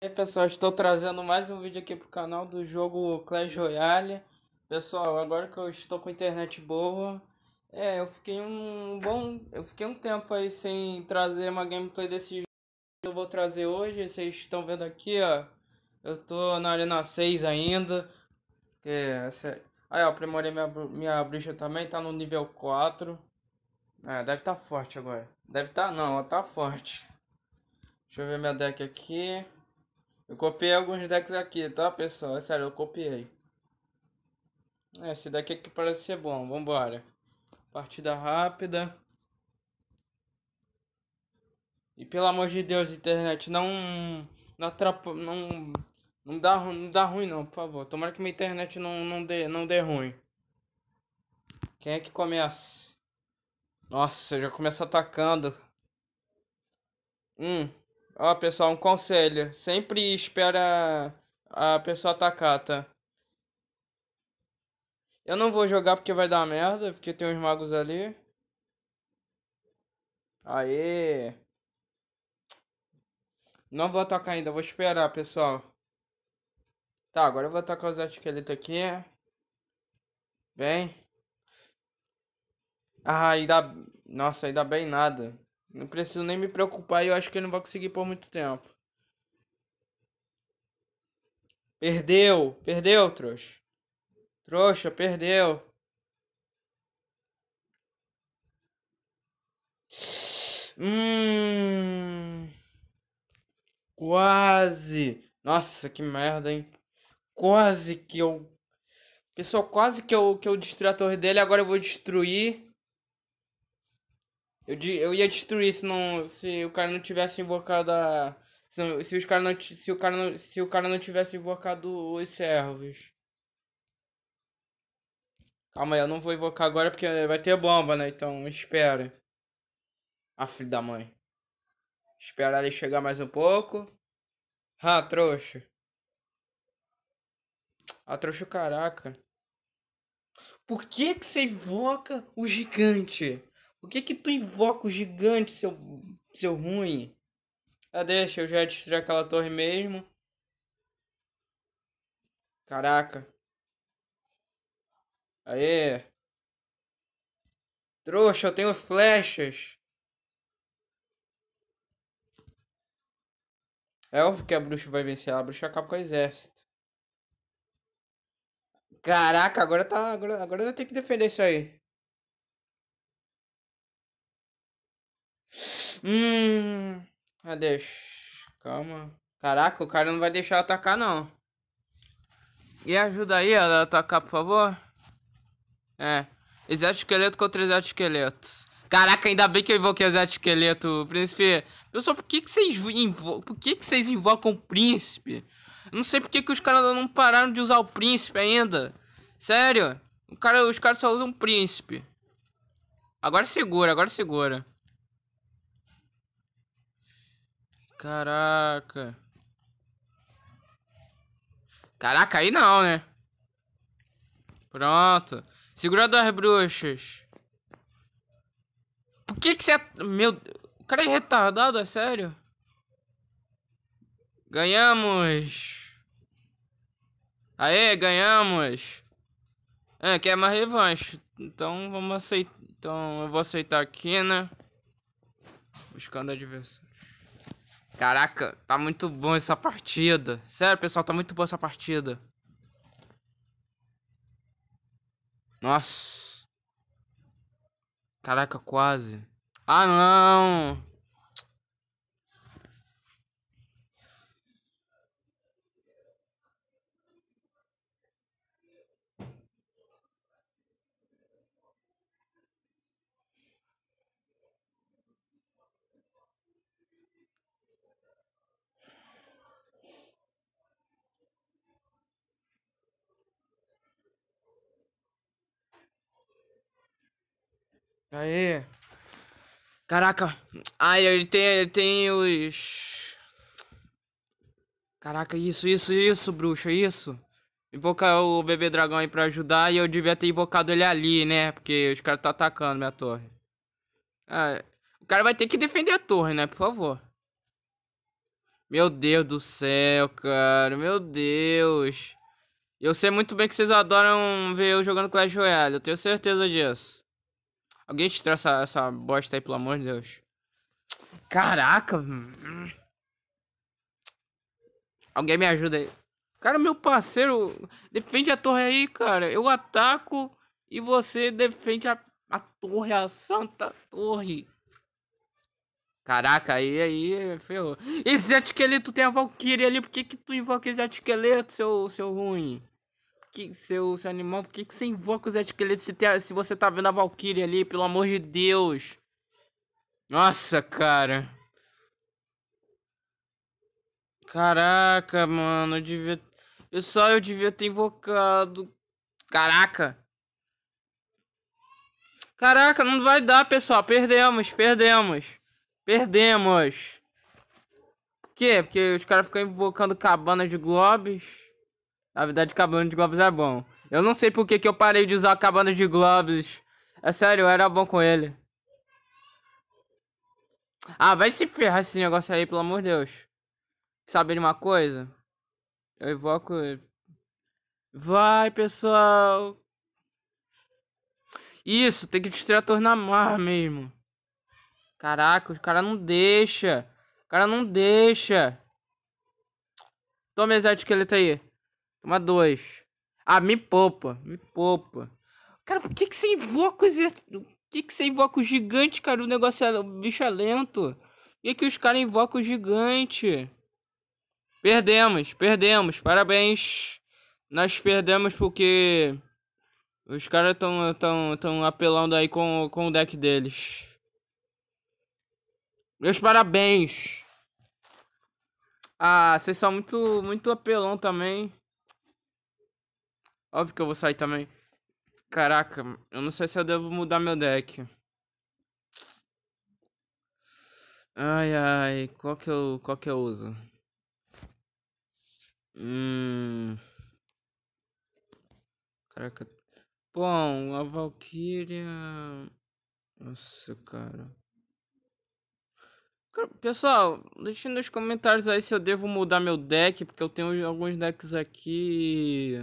E aí pessoal, estou trazendo mais um vídeo aqui pro canal do jogo Clash Royale Pessoal, agora que eu estou com internet boa É, eu fiquei um bom... Eu fiquei um tempo aí sem trazer uma gameplay desse jogo eu vou trazer hoje Vocês estão vendo aqui, ó Eu tô na Arena 6 ainda que é, essa... Aí, ó, aprimorei minha, minha bruxa também, tá no nível 4 É, deve tá forte agora Deve tá não, ela tá forte Deixa eu ver minha deck aqui eu copiei alguns decks aqui, tá, pessoal? É sério, eu copiei. É, esse daqui aqui parece ser bom. Vambora. Partida rápida. E pelo amor de Deus, internet, não. Não atrapa. Não. Não dá, não dá ruim não, por favor. Tomara que minha internet não, não, dê, não dê ruim. Quem é que começa? Nossa, já começa atacando. Hum. Ó, pessoal, um conselho. Sempre espera a pessoa atacar, tá? Eu não vou jogar porque vai dar merda, porque tem uns magos ali. Aê! Não vou atacar ainda, vou esperar, pessoal. Tá, agora eu vou atacar os esqueletos aqui. vem Ah, ainda... Nossa, ainda bem nada. Não preciso nem me preocupar e eu acho que ele não vai conseguir por muito tempo. Perdeu, perdeu, trouxa. Trouxa, perdeu. Hum. Quase. Nossa, que merda, hein? Quase que eu. Pessoal, quase que eu, que eu destruí a torre dele. Agora eu vou destruir. Eu, eu ia destruir se, não, se o cara não tivesse invocado a. Se, se, os cara não, se, o cara não, se o cara não tivesse invocado os servos. Calma aí, eu não vou invocar agora porque vai ter bomba, né? Então espera. A ah, filha da mãe. Esperar ele chegar mais um pouco. Ah, trouxa. Ah, trouxa, caraca. Por que que você invoca o gigante? O que que tu invoca o gigante, seu, seu ruim? Ah, deixa, eu já destruí aquela torre mesmo. Caraca. Aê. Trouxa, eu tenho flechas. É óbvio que a bruxa vai vencer. A bruxa acaba com o exército. Caraca, agora tá. Agora, agora eu tenho que defender isso aí. Hum. Cadê? Ah, calma. Caraca, o cara não vai deixar eu atacar, não. E ajuda aí a atacar, por favor. É. Exército esqueleto contra exército esqueletos. Caraca, ainda bem que eu invoquei o exército esqueleto, príncipe. Pessoal, por que que vocês invocam, por que que vocês invocam o príncipe? Eu não sei por que que os caras não pararam de usar o príncipe ainda. Sério? O cara, os caras só usam o príncipe. Agora segura, agora segura. Caraca. Caraca, aí não, né? Pronto. Segura duas bruxas. Por que que você... É- Meu... O cara é retardado, é sério? Ganhamos. Aê, ganhamos. É, quer mais revanche. Então, vamos aceitar. Então, eu vou aceitar aqui, né? Buscando adversário. Caraca, tá muito bom essa partida. Sério, pessoal, tá muito boa essa partida. Nossa. Caraca, quase. Ah, não. Aê. Caraca. Ai, ele tem, ele tem os... Caraca, isso, isso, isso, bruxa, isso. Invocar o bebê dragão aí pra ajudar e eu devia ter invocado ele ali, né? Porque os caras tá atacando minha torre. Ah, o cara vai ter que defender a torre, né? Por favor. Meu Deus do céu, cara. Meu Deus. Eu sei muito bem que vocês adoram ver eu jogando Clash Royale. Eu tenho certeza disso. Alguém te traz essa, essa bosta aí, pelo amor de Deus. Caraca. Hum. Alguém me ajuda aí. Cara, meu parceiro, defende a torre aí, cara. Eu ataco e você defende a, a torre, a santa torre. Caraca, aí, aí, ferrou. Esse esqueleto tem a Valkyrie ali, por que que tu invoca esse esqueleto, seu, seu ruim? que seu, seu animal, por que, que você invoca os esqueletos se, te, se você tá vendo a Valkyrie ali, pelo amor de Deus? Nossa, cara. Caraca, mano, eu devia. Eu só eu devia ter invocado. Caraca! Caraca, não vai dar, pessoal. Perdemos, perdemos. Perdemos. Por quê? Porque os caras ficam invocando cabana de globes. Na verdade, cabana é de globos é bom. Eu não sei por que, que eu parei de usar cabana de globos. É sério, eu era bom com ele. Ah, vai se ferrar esse negócio aí, pelo amor de Deus. Sabe de uma coisa? Eu evoco ele. Vai, pessoal. Isso, tem que distrator na mar mesmo. Caraca, o cara não deixa. O cara não deixa. Toma esse esqueleto aí. Toma dois. Ah, me poupa, me poupa. Cara, por que, que você invoca exército? Por que, que você invoca o gigante, cara? O negócio é. O bicho é lento. Por que, que os caras invocam o gigante? Perdemos, perdemos. Parabéns. Nós perdemos porque. Os caras estão tão, tão apelando aí com, com o deck deles. Meus parabéns. Ah, vocês são muito, muito apelão também. Óbvio que eu vou sair também. Caraca, eu não sei se eu devo mudar meu deck. Ai, ai, qual que eu, qual que eu uso? Hum... Caraca. Bom, a Valkyria... Nossa, cara. Pessoal, deixem nos comentários aí se eu devo mudar meu deck, porque eu tenho alguns decks aqui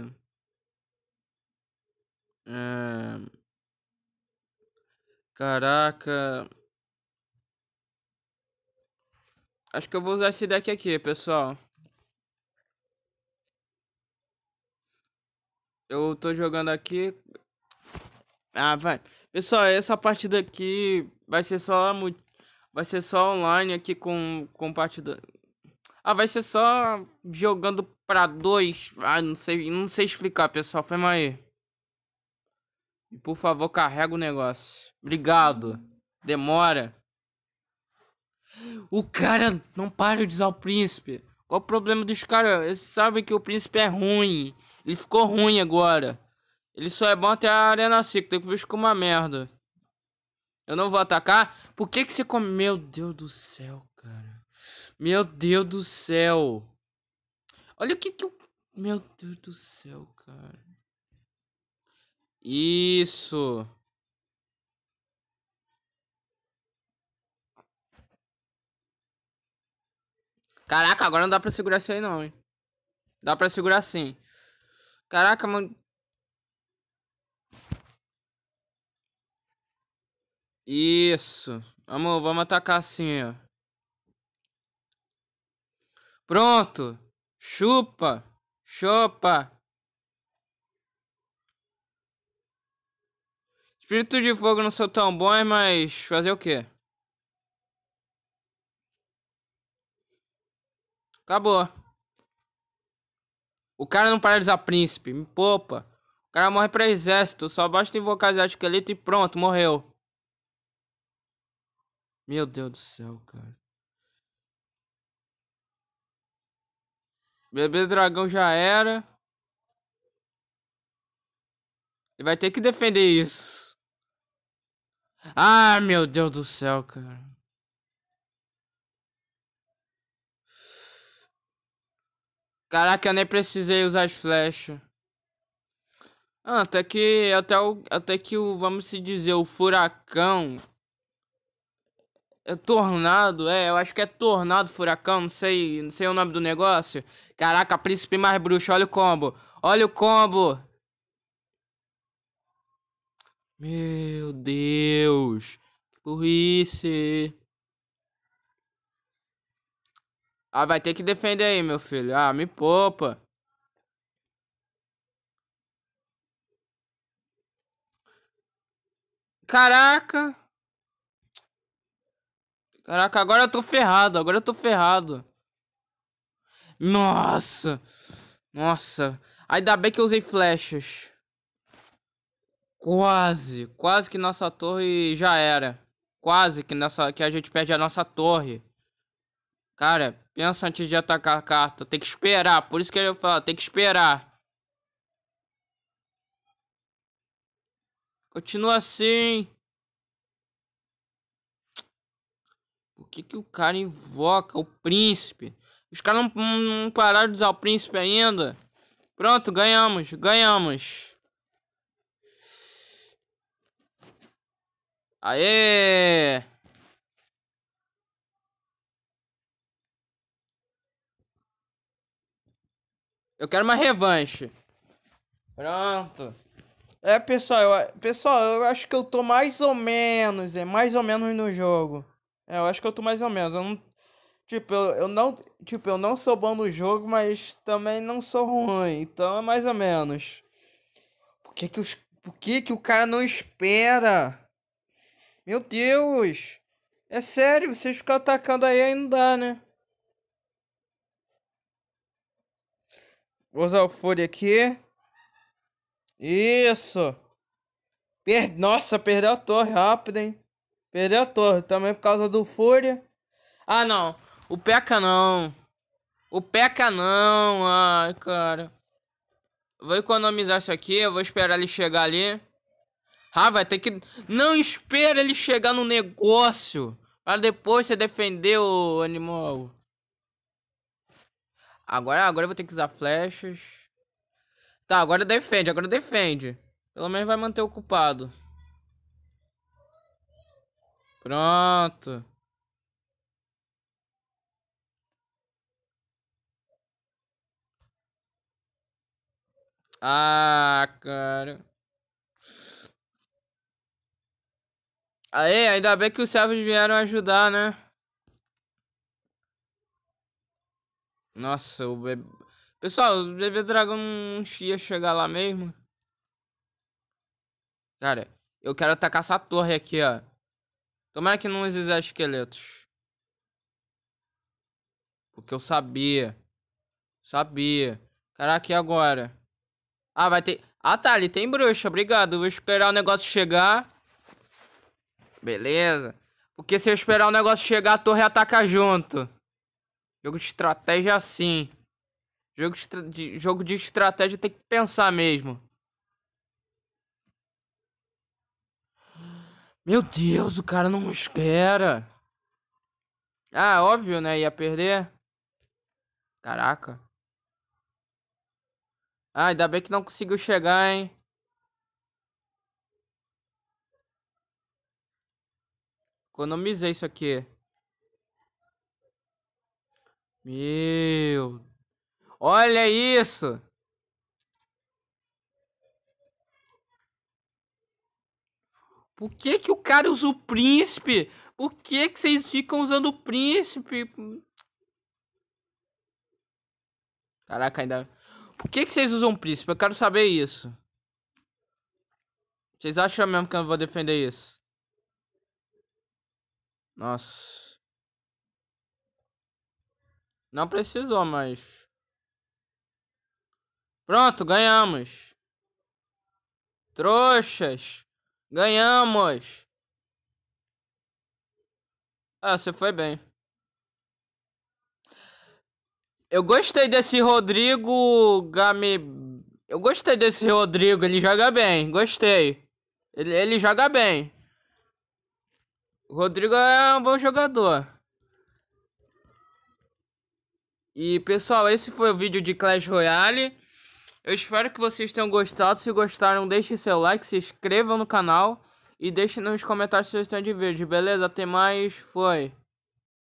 caraca. Acho que eu vou usar esse deck aqui, pessoal. Eu tô jogando aqui. Ah, vai. Pessoal, essa partida aqui vai ser só vai ser só online aqui com com partida. Ah, vai ser só jogando para dois. Ah, não sei, não sei explicar, pessoal. Foi mais e por favor, carrega o negócio. Obrigado. Demora. O cara não para de usar o príncipe. Qual o problema dos caras? Eles sabem que o príncipe é ruim. Ele ficou ruim agora. Ele só é bom até a Arena Tem que ficou uma merda. Eu não vou atacar. Por que que você come... Meu Deus do céu, cara. Meu Deus do céu. Olha o que que eu... Meu Deus do céu, cara. Isso. Caraca, agora não dá pra segurar isso aí não, hein? Dá pra segurar sim. Caraca, mano. Isso. Amor, vamos atacar assim, ó. Pronto. Chupa. Chupa. Espírito de fogo não são tão bons, mas fazer o quê? Acabou. O cara não paralisa príncipe, me poupa. O cara morre pra exército, só basta invocar exército esqueleto e pronto, morreu. Meu Deus do céu, cara. Bebê dragão já era. Ele vai ter que defender isso. Ah, meu Deus do céu, cara. Caraca, eu nem precisei usar as flechas. Ah, até que até o até que o vamos se dizer o furacão é tornado, é, eu acho que é tornado furacão, não sei, não sei o nome do negócio. Caraca, príncipe mais bruxo, olha o combo. Olha o combo. Meu Deus, que burrice. Ah, vai ter que defender aí, meu filho. Ah, me poupa. Caraca. Caraca, agora eu tô ferrado. Agora eu tô ferrado. Nossa. Nossa. Ainda bem que eu usei flechas. Quase, quase que nossa torre já era. Quase que, nossa, que a gente perde a nossa torre. Cara, pensa antes de atacar a carta. Tem que esperar. Por isso que eu falo, tem que esperar. Continua assim. Por que, que o cara invoca o príncipe? Os caras não, não pararam de usar o príncipe ainda. Pronto, ganhamos, ganhamos. Aê! Eu quero uma revanche. Pronto. É, pessoal, eu, pessoal, eu acho que eu tô mais ou menos, é, mais ou menos no jogo. É, eu acho que eu tô mais ou menos. Eu não, tipo, eu, eu não, tipo, eu não sou bom no jogo, mas também não sou ruim. Então é mais ou menos. Por que que os, por que que o cara não espera? Meu Deus! É sério, vocês ficam atacando aí ainda dá, né? Vou usar o fúria aqui. Isso! Per Nossa, perdeu a torre, rápido, hein? Perdeu a torre, também por causa do Fúria. Ah, não. O Peca não. O Peca não. Ai, cara. Vou economizar isso aqui, eu vou esperar ele chegar ali. Ah, vai ter que. Não espera ele chegar no negócio. Pra depois você defender o animal. Agora, agora eu vou ter que usar flechas. Tá, agora defende, agora defende. Pelo menos vai manter ocupado. Pronto. Ah, cara. Aê, ainda bem que os servos vieram ajudar, né? Nossa, o bebê... Pessoal, o bebê dragão não ia chegar lá mesmo. Cara, eu quero atacar essa torre aqui, ó. Tomara que não exista esqueletos. Porque eu sabia. Sabia. Caraca, e agora? Ah, vai ter... Ah, tá, ali tem bruxa. Obrigado. Vou esperar o negócio chegar. Beleza? Porque se eu esperar o negócio chegar, a torre ataca junto. Jogo de estratégia é assim. Jogo de, de, jogo de estratégia tem que pensar mesmo. Meu Deus, o cara não espera. Ah, óbvio, né? Ia perder. Caraca. Ah, ainda bem que não conseguiu chegar, hein? Economizei isso aqui. Meu. Olha isso. Por que que o cara usa o príncipe? Por que que vocês ficam usando o príncipe? Caraca, ainda... Por que que vocês usam o príncipe? Eu quero saber isso. Vocês acham mesmo que eu vou defender isso? Nossa. Não precisou, mas. Pronto, ganhamos. Trouxas. Ganhamos. Ah, você foi bem. Eu gostei desse Rodrigo Game. Eu gostei desse Rodrigo, ele joga bem, gostei. Ele, ele joga bem. Rodrigo é um bom jogador. E pessoal, esse foi o vídeo de Clash Royale. Eu espero que vocês tenham gostado. Se gostaram, deixem seu like, se inscrevam no canal e deixem nos comentários se vocês estão de vídeo, beleza? Até mais, foi!